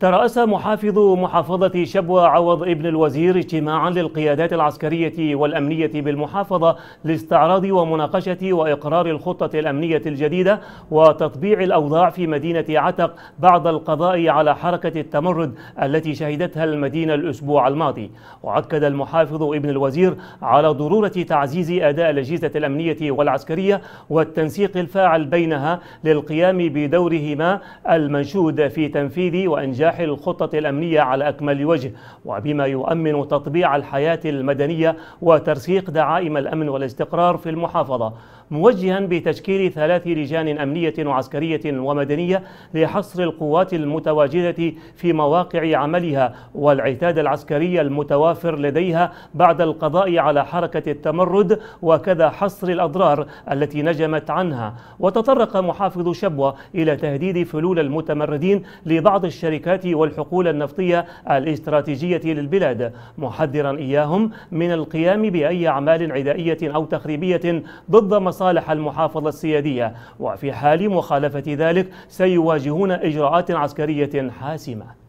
ترأس محافظ محافظة شبوة عوض ابن الوزير اجتماعا للقيادات العسكرية والأمنية بالمحافظة لاستعراض ومناقشة وإقرار الخطة الأمنية الجديدة وتطبيع الأوضاع في مدينة عتق بعد القضاء على حركة التمرد التي شهدتها المدينة الأسبوع الماضي وأكد المحافظ ابن الوزير على ضرورة تعزيز أداء الأجهزة الأمنية والعسكرية والتنسيق الفاعل بينها للقيام بدورهما المنشود في تنفيذ وإنجاز بنجاح الخطط الأمنية على أكمل وجه وبما يؤمن تطبيع الحياة المدنية وترسيخ دعائم الأمن والاستقرار في المحافظة موجها بتشكيل ثلاث لجان أمنية وعسكرية ومدنية لحصر القوات المتواجدة في مواقع عملها والعتاد العسكري المتوافر لديها بعد القضاء على حركة التمرد وكذا حصر الأضرار التي نجمت عنها وتطرق محافظ شبوة إلى تهديد فلول المتمردين لبعض الشركات الخدمات والحقول النفطية الاستراتيجية للبلاد محذرا إياهم من القيام بأي أعمال عدائية أو تخريبية ضد مصالح المحافظة السيادية وفي حال مخالفة ذلك سيواجهون إجراءات عسكرية حاسمة